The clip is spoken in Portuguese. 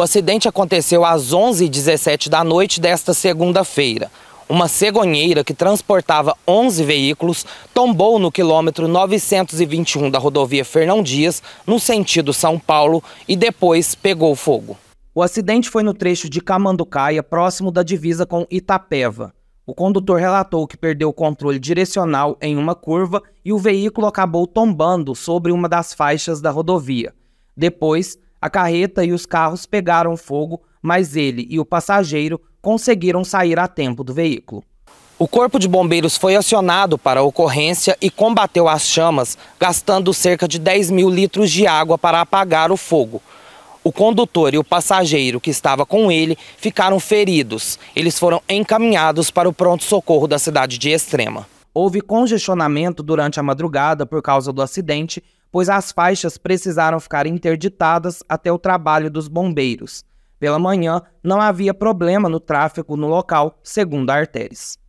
O acidente aconteceu às 11h17 da noite desta segunda-feira. Uma cegonheira que transportava 11 veículos tombou no quilômetro 921 da rodovia Fernão Dias, no sentido São Paulo, e depois pegou fogo. O acidente foi no trecho de Camanducaia, próximo da divisa com Itapeva. O condutor relatou que perdeu o controle direcional em uma curva e o veículo acabou tombando sobre uma das faixas da rodovia. Depois, a carreta e os carros pegaram fogo, mas ele e o passageiro conseguiram sair a tempo do veículo. O Corpo de Bombeiros foi acionado para a ocorrência e combateu as chamas, gastando cerca de 10 mil litros de água para apagar o fogo. O condutor e o passageiro que estava com ele ficaram feridos. Eles foram encaminhados para o pronto-socorro da cidade de Extrema. Houve congestionamento durante a madrugada por causa do acidente, pois as faixas precisaram ficar interditadas até o trabalho dos bombeiros. Pela manhã, não havia problema no tráfego no local, segundo a Arteris.